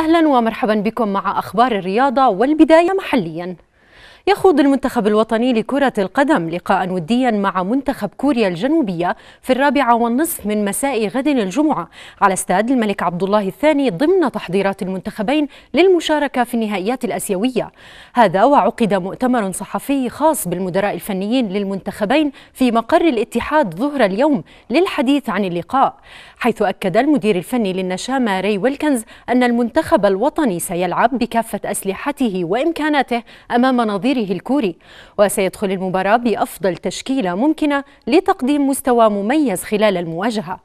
أهلا ومرحبا بكم مع أخبار الرياضة والبداية محلياً يخوض المنتخب الوطني لكرة القدم لقاء وديا مع منتخب كوريا الجنوبية في الرابعة والنصف من مساء غد الجمعة على استاد الملك عبد الله الثاني ضمن تحضيرات المنتخبين للمشاركة في النهائيات الأسيوية هذا وعقد مؤتمر صحفي خاص بالمدراء الفنيين للمنتخبين في مقر الاتحاد ظهر اليوم للحديث عن اللقاء حيث أكد المدير الفني للنشامة ري ويلكنز أن المنتخب الوطني سيلعب بكافة أسلحته وإمكاناته أمام نظير مديره الكوري وسيدخل المباراة بأفضل تشكيلة ممكنة لتقديم مستوى مميز خلال المواجهة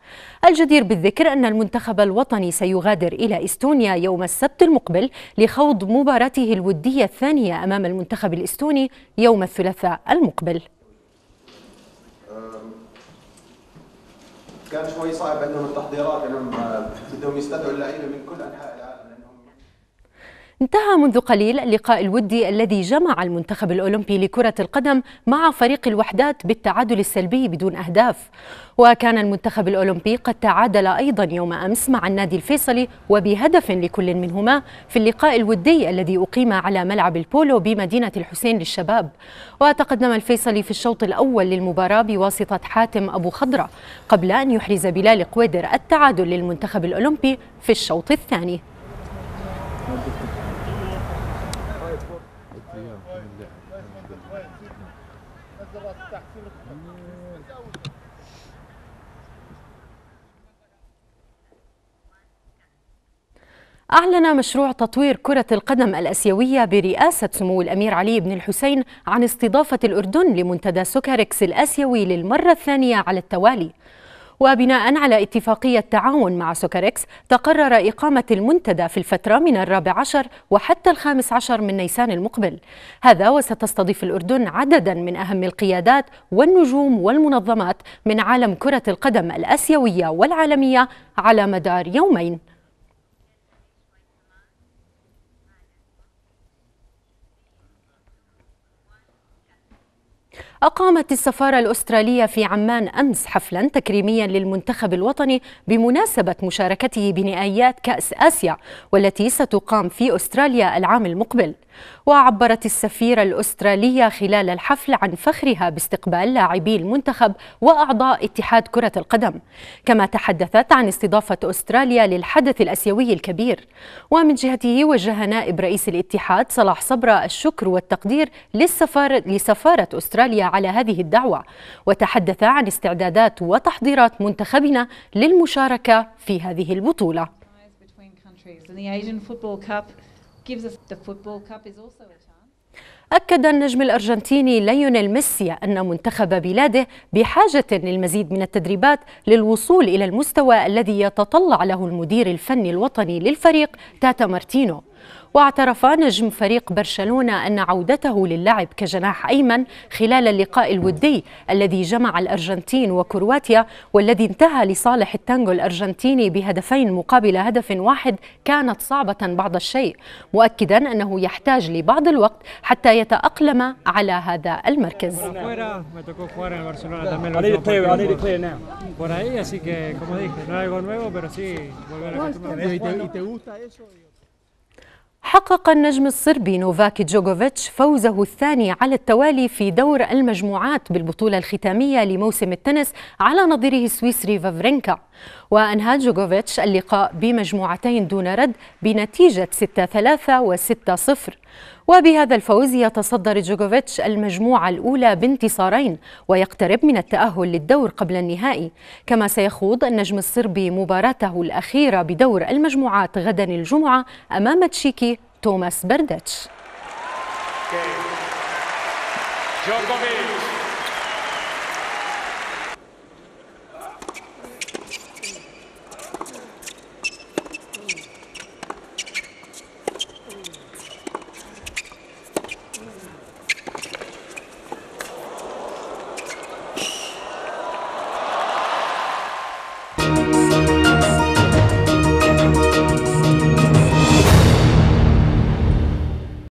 الجدير بالذكر أن المنتخب الوطني سيغادر إلى إستونيا يوم السبت المقبل لخوض مباراته الودية الثانية أمام المنتخب الإستوني يوم الثلاثاء المقبل كان شوي صعب عندهم التحضيرات انهم بدهم يستدعوا اللعيبه من كل انحاء العالم انتهى منذ قليل اللقاء الودي الذي جمع المنتخب الأولمبي لكرة القدم مع فريق الوحدات بالتعادل السلبي بدون أهداف وكان المنتخب الأولمبي قد تعادل أيضا يوم أمس مع النادي الفيصلي وبهدف لكل منهما في اللقاء الودي الذي أقيم على ملعب البولو بمدينة الحسين للشباب وتقدم الفيصلي في الشوط الأول للمباراة بواسطة حاتم أبو خضرة قبل أن يحرز بلال قويدر التعادل للمنتخب الأولمبي في الشوط الثاني أعلن مشروع تطوير كرة القدم الأسيوية برئاسة سمو الأمير علي بن الحسين عن استضافة الأردن لمنتدى سوكاريكس الآسيوي للمرة الثانية على التوالي وبناء على اتفاقية تعاون مع سوكاريكس تقرر إقامة المنتدى في الفترة من الرابع عشر وحتى الخامس عشر من نيسان المقبل هذا وستستضيف الأردن عددا من أهم القيادات والنجوم والمنظمات من عالم كرة القدم الآسيوية والعالمية على مدار يومين أقامت السفارة الأسترالية في عمان أمس حفلا تكريميا للمنتخب الوطني بمناسبة مشاركته بنهائيات كأس آسيا والتي ستقام في أستراليا العام المقبل وعبرت السفيرة الأسترالية خلال الحفل عن فخرها باستقبال لاعبي المنتخب وأعضاء اتحاد كرة القدم كما تحدثت عن استضافة أستراليا للحدث الأسيوي الكبير ومن جهته وجه نائب رئيس الاتحاد صلاح صبرا الشكر والتقدير للسفارة, لسفارة أستراليا على هذه الدعوة وتحدث عن استعدادات وتحضيرات منتخبنا للمشاركة في هذه البطولة. أكد النجم الأرجنتيني ليونيل ميسي أن منتخب بلاده بحاجة للمزيد من التدريبات للوصول إلى المستوى الذي يتطلع له المدير الفني الوطني للفريق تاتا مارتينو واعترف نجم فريق برشلونة أن عودته للعب كجناح أيمن خلال اللقاء الودي الذي جمع الأرجنتين وكرواتيا والذي انتهى لصالح التانجو الأرجنتيني بهدفين مقابل هدف واحد كانت صعبة بعض الشيء مؤكدا أنه يحتاج لبعض الوقت حتى يتأقلم على هذا المركز حقق النجم الصربي نوفاك جوجوفيتش فوزه الثاني على التوالي في دور المجموعات بالبطولة الختامية لموسم التنس على نظيره السويسري فافرينكا وأنهى جوجوفيتش اللقاء بمجموعتين دون رد بنتيجة 6-3 و 6-0 وبهذا الفوز يتصدر جوكوفيتش المجموعة الأولى بانتصارين ويقترب من التأهل للدور قبل النهائي كما سيخوض النجم الصربي مباراته الأخيرة بدور المجموعات غدا الجمعة أمام تشيكي توماس بردتش